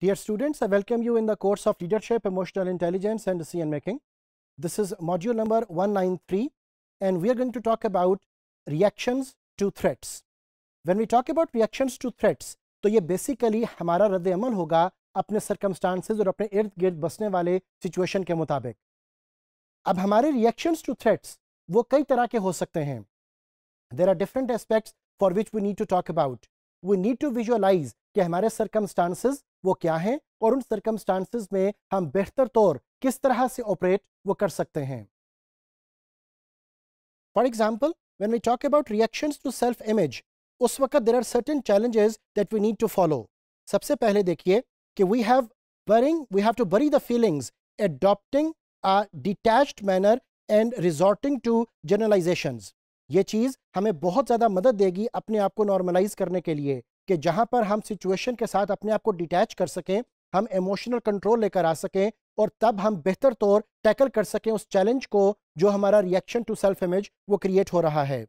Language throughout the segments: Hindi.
Dear students, I welcome you in the course of Leadership, Emotional Intelligence and Decision Making. This is module number 193 and we are going to talk about reactions to threats. When we talk about reactions to threats, तो ये basically हमारा रद्द अमल होगा अपने circumstances और अपने इर्द गिर्द बसने वाले situation के मुताबिक अब हमारे reactions to threats वो कई तरह के हो सकते हैं There are different aspects for which we need to talk about. We need to visualize कि हमारे circumstances वो क्या हैं और उन सर्कमस्टांसिस में हम बेहतर तौर किस तरह से ऑपरेट वो कर सकते हैं for example when we talk about reaction to self image उस वक्त there are certain challenges that we need to follow सबसे पहले देखिए कि we have burying we have to bury the feelings adopting a detached manner and resorting to journalisation ये चीज़ हमें बहुत ज़्यादा मदद देगी अपने आप को नॉर्मलाइज करने के लिए कि जहां पर हम सिचुएशन के साथ अपने आप को डिटैच कर सकें हम इमोशनल कंट्रोल लेकर आ सकें और तब हम बेहतर तौर टैकल कर सकें उस चैलेंज को जो हमारा रिएक्शन टू सेल्फ इमेज वो क्रिएट हो रहा है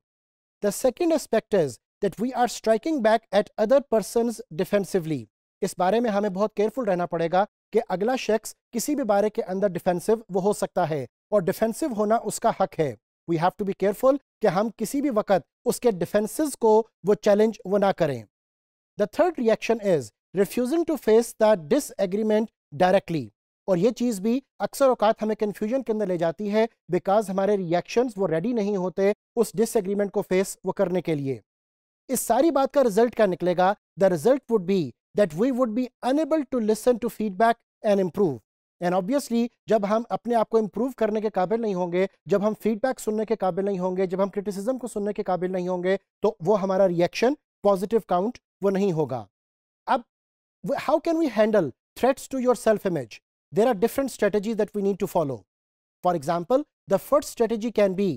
the second aspect is that we are striking back at other person defensively इस बारे में हमें बहुत केयरफुल रहना पड़ेगा कि अगला शख्स किसी भी बारे के अंदर डिफेंसिव वो हो सकता है और डिफेंसिव होना उसका हक है we have to be careful कि हम किसी भी वक्त उसके डिफेंसिस को वो चैलेंज वो ना करें The third reaction is refusing to face the disagreement directly. और ये चीज़ भी अक्सर औकात हमें कन्फ्यूजन के अंदर ले जाती है बिकॉज हमारे रिएक्शंस वो रेडी नहीं होते उस डिसएग्रीमेंट को फेस वो करने के लिए इस सारी बात का रिजल्ट क्या निकलेगा the result would be that we would be unable to listen to feedback and improve and obviously जब हम अपने आप को इम्प्रूव करने के काबिल नहीं होंगे जब हम फीडबैक सुनने के काबिल नहीं होंगे जब हम क्रिटिसिज्म को सुनने के काबिल नहीं होंगे तो वो हमारा रिएक्शन पॉजिटिव काउंट वो नहीं होगा अब how can we handle threats to your self image there are different strategy that we need to follow for example the first strategy can be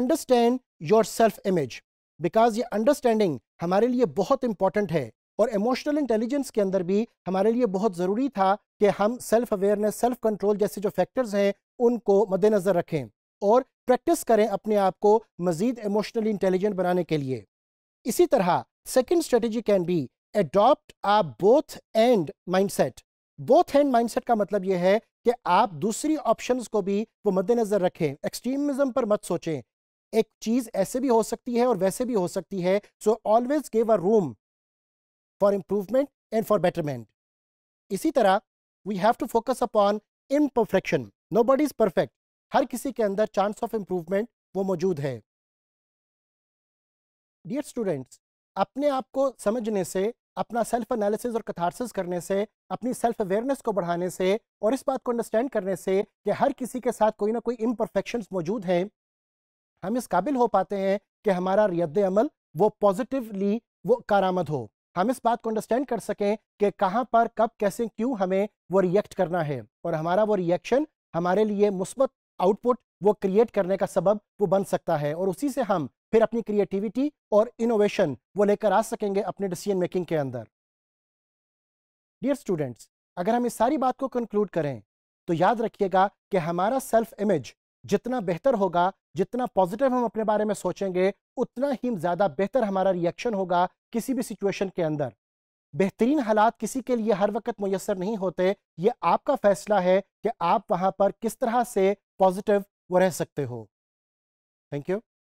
understand your self image because ये अंडरस्टैंडिंग हमारे लिए बहुत इंपॉर्टेंट है और इमोशनल इंटेलिजेंस के अंदर भी हमारे लिए बहुत ज़रूरी था कि हम सेल्फ अवेयरनेस सेल्फ कंट्रोल जैसे जो फैक्टर्स हैं उनको मद्देनज़र रखें और प्रैक्टिस करें अपने आप को मज़ीद इमोशनली इंटेलिजेंट बनाने के लिए इसी तरह Second strategy can be adopt a both end mindset. Both hand mindset का मतलब यह है कि आप दूसरी ऑप्शंस को भी वो मद्देनजर रखें एक्सट्रीमिज्म पर मत सोचें एक चीज ऐसे भी हो सकती है और वैसे भी हो सकती है so always give a room for improvement and for betterment इसी तरह we have to focus upon imperfection nobody is perfect हर किसी के अंदर चांस ऑफ इम्प्रूवमेंट वो मौजूद है डियर स्टूडेंट्स अपने आप को समझने से अपना सेल्फ एनालिसिस और कथारसिस करने से अपनी सेल्फ अवेयरनेस को बढ़ाने से और इस बात को अंडरस्टैंड करने से कि हर किसी के साथ कोई ना कोई इम्परफेक्शन मौजूद हैं हम इस काबिल हो पाते हैं कि हमारा रद्द अमल वो पॉजिटिवली वो कारामद हो हम इस बात को अंडरस्टैंड कर सकें कि कहाँ पर कब कैसे क्यों हमें वो रिएक्ट करना है और हमारा वो रिएक्शन हमारे लिए मुस्बत आउटपुट वो क्रिएट करने का सबब वो बन सकता है और उसी से हम फिर अपनी क्रिएटिविटी और इनोवेशन वो लेकर आ सकेंगे अपने डिसीजन मेकिंग के अंदर डियर स्टूडेंट्स अगर हम इस सारी बात को कंक्लूड करें तो याद रखिएगा कि हमारा सेल्फ इमेज जितना बेहतर होगा जितना पॉजिटिव हम अपने बारे में सोचेंगे उतना ही ज़्यादा बेहतर हमारा रिएक्शन होगा किसी भी सिचुएशन के अंदर बेहतरीन हालात किसी के लिए हर वक्त मैसर नहीं होते ये आपका फैसला है कि आप वहां पर किस तरह से पॉजिटिव वो रह सकते हो थैंक यू